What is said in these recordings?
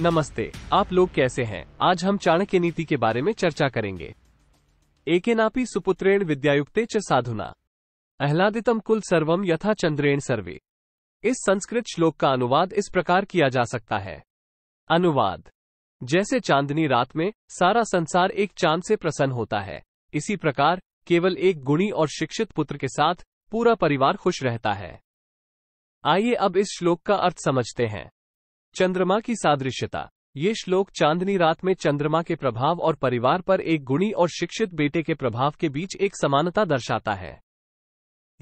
नमस्ते आप लोग कैसे हैं आज हम चाणक्य नीति के बारे में चर्चा करेंगे एक नापी सुपुत्रेण विद्यायुक्ते च साधुना अहलादितम कुल सर्वम यथा चंद्रेण सर्वे इस संस्कृत श्लोक का अनुवाद इस प्रकार किया जा सकता है अनुवाद जैसे चांदनी रात में सारा संसार एक चांद से प्रसन्न होता है इसी प्रकार केवल एक गुणी और शिक्षित पुत्र के साथ पूरा परिवार खुश रहता है आइए अब इस श्लोक का अर्थ समझते हैं चंद्रमा की सादृश्यता ये श्लोक चांदनी रात में चंद्रमा के प्रभाव और परिवार पर एक गुणी और शिक्षित बेटे के प्रभाव के बीच एक समानता दर्शाता है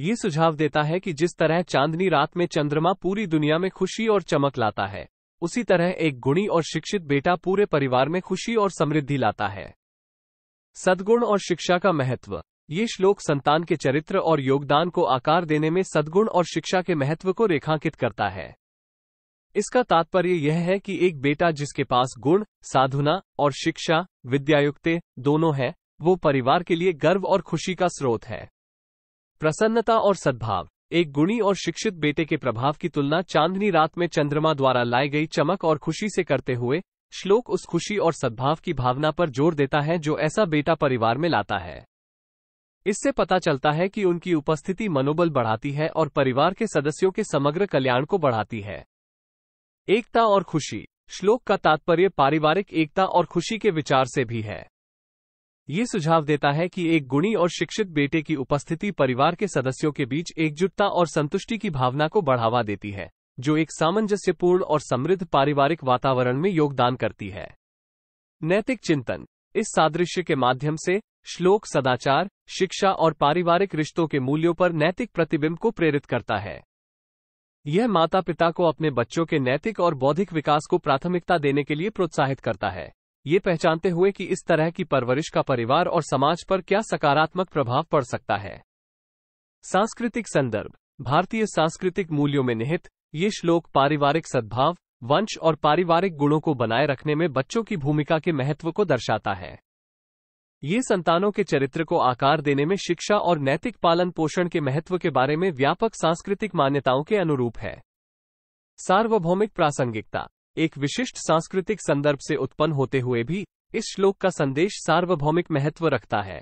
ये सुझाव देता है कि जिस तरह चांदनी रात में चंद्रमा पूरी दुनिया में खुशी और चमक लाता है उसी तरह एक गुणी और शिक्षित बेटा पूरे परिवार में खुशी और समृद्धि लाता है सद्गुण और शिक्षा का महत्व ये श्लोक संतान के चरित्र और योगदान को आकार देने में सद्गुण और शिक्षा के महत्व को रेखांकित करता है इसका तात्पर्य यह है कि एक बेटा जिसके पास गुण साधुना और शिक्षा विद्यायुक्त दोनों है वो परिवार के लिए गर्व और खुशी का स्रोत है प्रसन्नता और सद्भाव एक गुणी और शिक्षित बेटे के प्रभाव की तुलना चांदनी रात में चंद्रमा द्वारा लाई गई चमक और खुशी से करते हुए श्लोक उस खुशी और सद्भाव की भावना पर जोर देता है जो ऐसा बेटा परिवार में लाता है इससे पता चलता है कि उनकी उपस्थिति मनोबल बढ़ाती है और परिवार के सदस्यों के समग्र कल्याण को बढ़ाती है एकता और खुशी श्लोक का तात्पर्य पारिवारिक एकता और खुशी के विचार से भी है ये सुझाव देता है कि एक गुणी और शिक्षित बेटे की उपस्थिति परिवार के सदस्यों के बीच एकजुटता और संतुष्टि की भावना को बढ़ावा देती है जो एक सामंजस्यपूर्ण और समृद्ध पारिवारिक वातावरण में योगदान करती है नैतिक चिंतन इस सादृश्य के माध्यम से श्लोक सदाचार शिक्षा और पारिवारिक रिश्तों के मूल्यों पर नैतिक प्रतिबिंब को प्रेरित करता है यह माता पिता को अपने बच्चों के नैतिक और बौद्धिक विकास को प्राथमिकता देने के लिए प्रोत्साहित करता है ये पहचानते हुए कि इस तरह की परवरिश का परिवार और समाज पर क्या सकारात्मक प्रभाव पड़ सकता है सांस्कृतिक संदर्भ भारतीय सांस्कृतिक मूल्यों में निहित ये श्लोक पारिवारिक सद्भाव वंश और पारिवारिक गुणों को बनाए रखने में बच्चों की भूमिका के महत्व को दर्शाता है ये संतानों के चरित्र को आकार देने में शिक्षा और नैतिक पालन पोषण के महत्व के बारे में व्यापक सांस्कृतिक मान्यताओं के अनुरूप है सार्वभौमिक प्रासंगिकता एक विशिष्ट सांस्कृतिक संदर्भ से उत्पन्न होते हुए भी इस श्लोक का संदेश सार्वभौमिक महत्व रखता है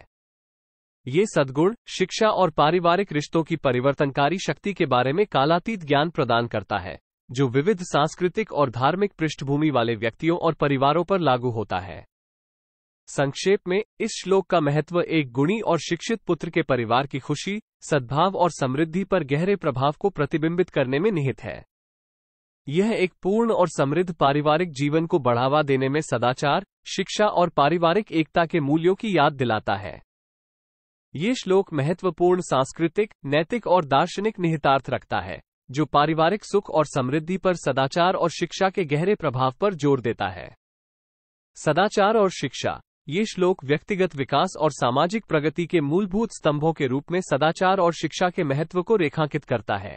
ये सद्गुण शिक्षा और पारिवारिक रिश्तों की परिवर्तनकारी शक्ति के बारे में कालातीत ज्ञान प्रदान करता है जो विविध सांस्कृतिक और धार्मिक पृष्ठभूमि वाले व्यक्तियों और परिवारों पर लागू होता है संक्षेप में इस श्लोक का महत्व एक गुणी और शिक्षित पुत्र के परिवार की खुशी सद्भाव और समृद्धि पर गहरे प्रभाव को प्रतिबिंबित करने में निहित है यह एक पूर्ण और समृद्ध पारिवारिक जीवन को बढ़ावा देने में सदाचार शिक्षा और पारिवारिक एकता के मूल्यों की याद दिलाता है ये श्लोक महत्वपूर्ण सांस्कृतिक नैतिक और दार्शनिक निहितार्थ रखता है जो पारिवारिक सुख और समृद्धि पर सदाचार और शिक्षा के गहरे प्रभाव पर जोर देता है सदाचार और शिक्षा ये श्लोक व्यक्तिगत विकास और सामाजिक प्रगति के मूलभूत स्तंभों के रूप में सदाचार और शिक्षा के महत्व को रेखांकित करता है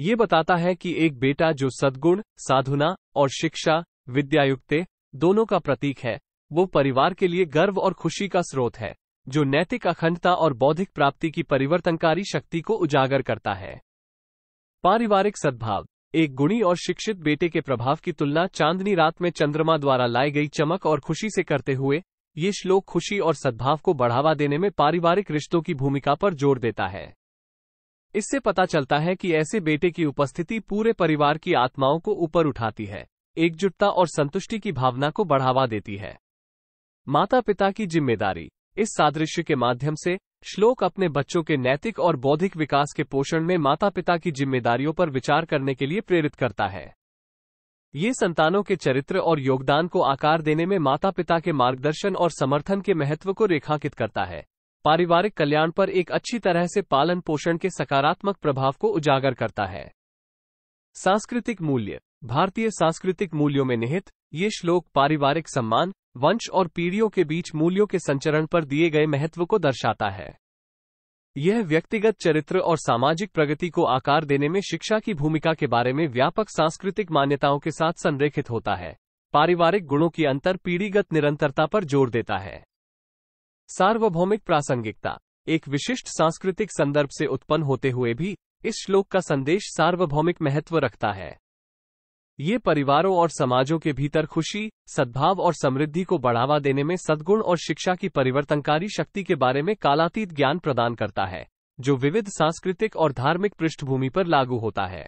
ये बताता है कि एक बेटा जो सद्गुण साधुना और शिक्षा विद्यायुक्त दोनों का प्रतीक है वो परिवार के लिए गर्व और खुशी का स्रोत है जो नैतिक अखंडता और बौद्धिक प्राप्ति की परिवर्तनकारी शक्ति को उजागर करता है पारिवारिक सद्भाव एक गुणी और शिक्षित बेटे के प्रभाव की तुलना चांदनी रात में चंद्रमा द्वारा लाई गई चमक और खुशी से करते हुए ये श्लोक खुशी और सद्भाव को बढ़ावा देने में पारिवारिक रिश्तों की भूमिका पर जोर देता है इससे पता चलता है कि ऐसे बेटे की उपस्थिति पूरे परिवार की आत्माओं को ऊपर उठाती है एकजुटता और संतुष्टि की भावना को बढ़ावा देती है माता पिता की जिम्मेदारी इस सादृश्य के माध्यम से श्लोक अपने बच्चों के नैतिक और बौद्धिक विकास के पोषण में माता पिता की जिम्मेदारियों पर विचार करने के लिए प्रेरित करता है ये संतानों के चरित्र और योगदान को आकार देने में माता पिता के मार्गदर्शन और समर्थन के महत्व को रेखांकित करता है पारिवारिक कल्याण पर एक अच्छी तरह से पालन पोषण के सकारात्मक प्रभाव को उजागर करता है सांस्कृतिक मूल्य भारतीय सांस्कृतिक मूल्यों में निहित ये श्लोक पारिवारिक सम्मान वंश और पीढ़ियों के बीच मूल्यों के संचरण पर दिए गए महत्व को दर्शाता है यह व्यक्तिगत चरित्र और सामाजिक प्रगति को आकार देने में शिक्षा की भूमिका के बारे में व्यापक सांस्कृतिक मान्यताओं के साथ संरेखित होता है पारिवारिक गुणों की अंतर पीढ़ीगत निरंतरता पर जोर देता है सार्वभौमिक प्रासंगिकता एक विशिष्ट सांस्कृतिक संदर्भ से उत्पन्न होते हुए भी इस श्लोक का संदेश सार्वभौमिक महत्व रखता है ये परिवारों और समाजों के भीतर खुशी सद्भाव और समृद्धि को बढ़ावा देने में सद्गुण और शिक्षा की परिवर्तनकारी शक्ति के बारे में कालातीत ज्ञान प्रदान करता है जो विविध सांस्कृतिक और धार्मिक पृष्ठभूमि पर लागू होता है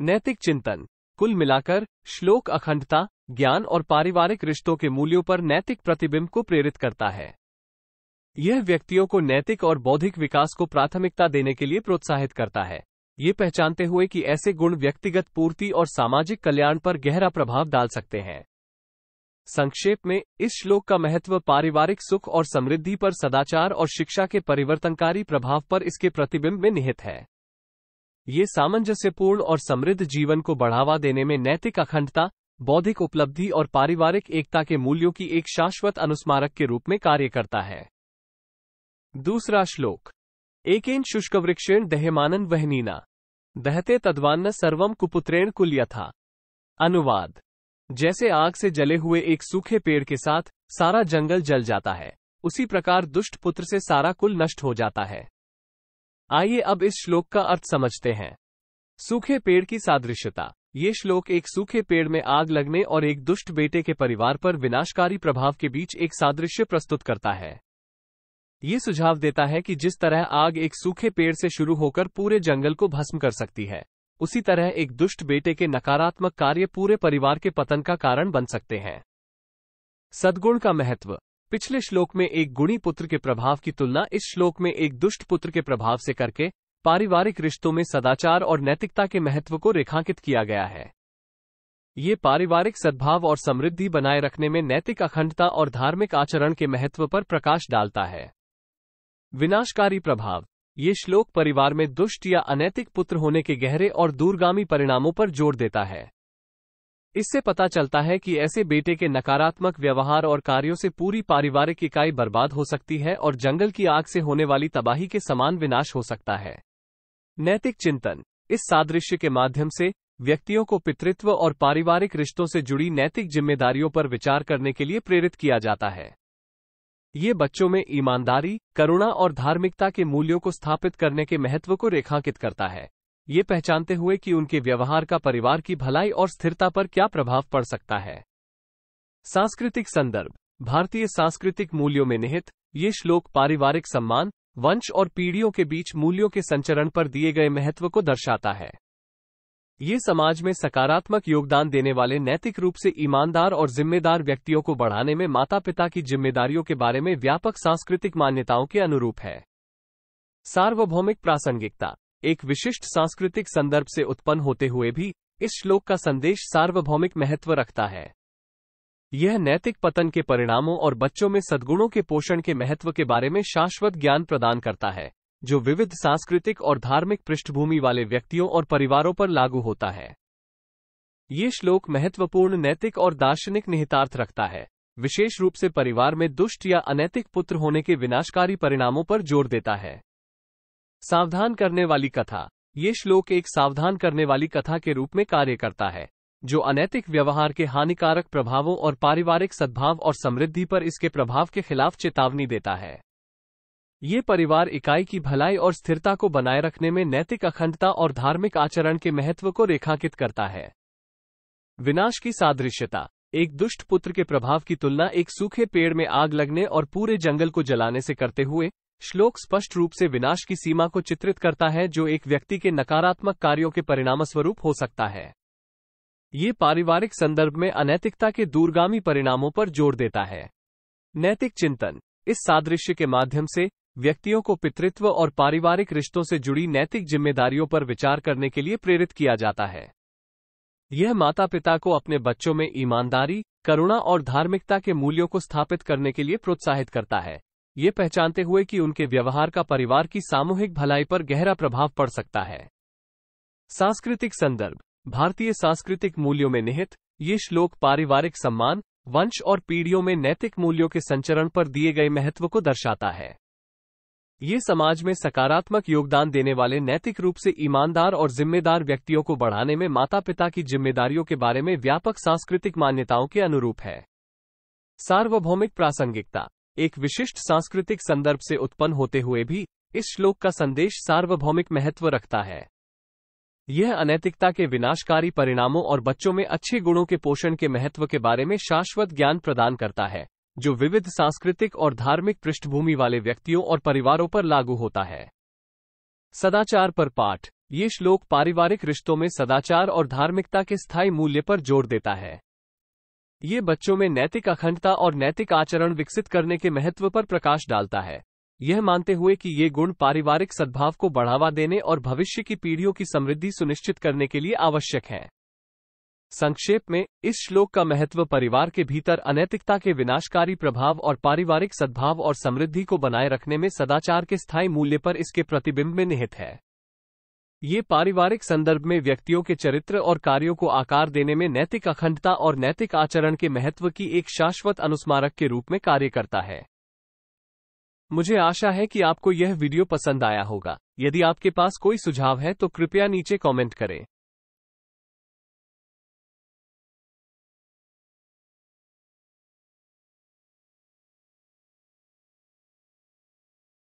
नैतिक चिंतन कुल मिलाकर श्लोक अखंडता ज्ञान और पारिवारिक रिश्तों के मूल्यों पर नैतिक प्रतिबिंब को प्रेरित करता है यह व्यक्तियों को नैतिक और बौद्धिक विकास को प्राथमिकता देने के लिए प्रोत्साहित करता है ये पहचानते हुए कि ऐसे गुण व्यक्तिगत पूर्ति और सामाजिक कल्याण पर गहरा प्रभाव डाल सकते हैं संक्षेप में इस श्लोक का महत्व पारिवारिक सुख और समृद्धि पर सदाचार और शिक्षा के परिवर्तनकारी प्रभाव पर इसके प्रतिबिंब में निहित है ये सामंजस्यपूर्ण और समृद्ध जीवन को बढ़ावा देने में नैतिक अखंडता बौद्धिक उपलब्धि और पारिवारिक एकता के मूल्यों की एक शाश्वत अनुस्मारक के रूप में कार्य करता है दूसरा श्लोक एकेन शुष्कवृक्षेण दहमानन वहनीना दहते तद्वान्न सर्वम कुपुत्रेण यथा अनुवाद जैसे आग से जले हुए एक सूखे पेड़ के साथ सारा जंगल जल जाता है उसी प्रकार दुष्ट पुत्र से सारा कुल नष्ट हो जाता है आइए अब इस श्लोक का अर्थ समझते हैं सूखे पेड़ की सादृश्यता ये श्लोक एक सूखे पेड़ में आग लगने और एक दुष्ट बेटे के परिवार पर विनाशकारी प्रभाव के बीच एक सादृश्य प्रस्तुत करता है ये सुझाव देता है कि जिस तरह आग एक सूखे पेड़ से शुरू होकर पूरे जंगल को भस्म कर सकती है उसी तरह एक दुष्ट बेटे के नकारात्मक कार्य पूरे परिवार के पतन का कारण बन सकते हैं सद्गुण का महत्व पिछले श्लोक में एक गुणी पुत्र के प्रभाव की तुलना इस श्लोक में एक दुष्ट पुत्र के प्रभाव से करके पारिवारिक रिश्तों में सदाचार और नैतिकता के महत्व को रेखांकित किया गया है ये पारिवारिक सद्भाव और समृद्धि बनाए रखने में नैतिक अखंडता और धार्मिक आचरण के महत्व पर प्रकाश डालता है विनाशकारी प्रभाव ये श्लोक परिवार में दुष्ट या अनैतिक पुत्र होने के गहरे और दूरगामी परिणामों पर जोर देता है इससे पता चलता है कि ऐसे बेटे के नकारात्मक व्यवहार और कार्यों से पूरी पारिवारिक इकाई बर्बाद हो सकती है और जंगल की आग से होने वाली तबाही के समान विनाश हो सकता है नैतिक चिंतन इस सादृश्य के माध्यम से व्यक्तियों को पितृत्व और पारिवारिक रिश्तों से जुड़ी नैतिक जिम्मेदारियों पर विचार करने के लिए प्रेरित किया जाता है ये बच्चों में ईमानदारी करुणा और धार्मिकता के मूल्यों को स्थापित करने के महत्व को रेखांकित करता है ये पहचानते हुए कि उनके व्यवहार का परिवार की भलाई और स्थिरता पर क्या प्रभाव पड़ सकता है सांस्कृतिक संदर्भ भारतीय सांस्कृतिक मूल्यों में निहित ये श्लोक पारिवारिक सम्मान वंश और पीढ़ियों के बीच मूल्यों के संचरण पर दिए गए महत्व को दर्शाता है ये समाज में सकारात्मक योगदान देने वाले नैतिक रूप से ईमानदार और जिम्मेदार व्यक्तियों को बढ़ाने में माता पिता की जिम्मेदारियों के बारे में व्यापक सांस्कृतिक मान्यताओं के अनुरूप है सार्वभौमिक प्रासंगिकता एक विशिष्ट सांस्कृतिक संदर्भ से उत्पन्न होते हुए भी इस श्लोक का संदेश सार्वभौमिक महत्व रखता है यह नैतिक पतन के परिणामों और बच्चों में सद्गुणों के पोषण के महत्व के बारे में शाश्वत ज्ञान प्रदान करता है जो विविध सांस्कृतिक और धार्मिक पृष्ठभूमि वाले व्यक्तियों और परिवारों पर लागू होता है ये श्लोक महत्वपूर्ण नैतिक और दार्शनिक निहितार्थ रखता है विशेष रूप से परिवार में दुष्ट या अनैतिक पुत्र होने के विनाशकारी परिणामों पर जोर देता है सावधान करने वाली कथा ये श्लोक एक सावधान करने वाली कथा के रूप में कार्य करता है जो अनैतिक व्यवहार के हानिकारक प्रभावों और पारिवारिक सद्भाव और समृद्धि पर इसके प्रभाव के खिलाफ चेतावनी देता है ये परिवार इकाई की भलाई और स्थिरता को बनाए रखने में नैतिक अखंडता और धार्मिक आचरण के महत्व को रेखांकित करता है विनाश की सादृश्यता एक दुष्ट पुत्र के प्रभाव की तुलना एक सूखे पेड़ में आग लगने और पूरे जंगल को जलाने से करते हुए श्लोक स्पष्ट रूप से विनाश की सीमा को चित्रित करता है जो एक व्यक्ति के नकारात्मक कार्यों के परिणामस्वरूप हो सकता है ये पारिवारिक संदर्भ में अनैतिकता के दूरगामी परिणामों पर जोर देता है नैतिक चिंतन इस सादृश्य के माध्यम से व्यक्तियों को पितृत्व और पारिवारिक रिश्तों से जुड़ी नैतिक जिम्मेदारियों पर विचार करने के लिए प्रेरित किया जाता है यह माता पिता को अपने बच्चों में ईमानदारी करुणा और धार्मिकता के मूल्यों को स्थापित करने के लिए प्रोत्साहित करता है ये पहचानते हुए कि उनके व्यवहार का परिवार की सामूहिक भलाई पर गहरा प्रभाव पड़ सकता है सांस्कृतिक संदर्भ भारतीय सांस्कृतिक मूल्यों में निहित ये श्लोक पारिवारिक सम्मान वंश और पीढ़ियों में नैतिक मूल्यों के संचरण पर दिए गए महत्व को दर्शाता है ये समाज में सकारात्मक योगदान देने वाले नैतिक रूप से ईमानदार और जिम्मेदार व्यक्तियों को बढ़ाने में माता पिता की जिम्मेदारियों के बारे में व्यापक सांस्कृतिक मान्यताओं के अनुरूप है सार्वभौमिक प्रासंगिकता एक विशिष्ट सांस्कृतिक संदर्भ से उत्पन्न होते हुए भी इस श्लोक का संदेश सार्वभौमिक महत्व रखता है यह अनैतिकता के विनाशकारी परिणामों और बच्चों में अच्छे गुणों के पोषण के महत्व के बारे में शाश्वत ज्ञान प्रदान करता है जो विविध सांस्कृतिक और धार्मिक पृष्ठभूमि वाले व्यक्तियों और परिवारों पर लागू होता है सदाचार पर पाठ ये श्लोक पारिवारिक रिश्तों में सदाचार और धार्मिकता के स्थायी मूल्य पर जोर देता है ये बच्चों में नैतिक अखंडता और नैतिक आचरण विकसित करने के महत्व पर प्रकाश डालता है यह मानते हुए कि ये गुण पारिवारिक सद्भाव को बढ़ावा देने और भविष्य की पीढ़ियों की समृद्धि सुनिश्चित करने के लिए आवश्यक हैं संक्षेप में इस श्लोक का महत्व परिवार के भीतर अनैतिकता के विनाशकारी प्रभाव और पारिवारिक सद्भाव और समृद्धि को बनाए रखने में सदाचार के स्थायी मूल्य पर इसके प्रतिबिंब में निहित है ये पारिवारिक संदर्भ में व्यक्तियों के चरित्र और कार्यों को आकार देने में नैतिक अखंडता और नैतिक आचरण के महत्व की एक शाश्वत अनुस्मारक के रूप में कार्य करता है मुझे आशा है कि आपको यह वीडियो पसंद आया होगा यदि आपके पास कोई सुझाव है तो कृपया नीचे कमेंट करें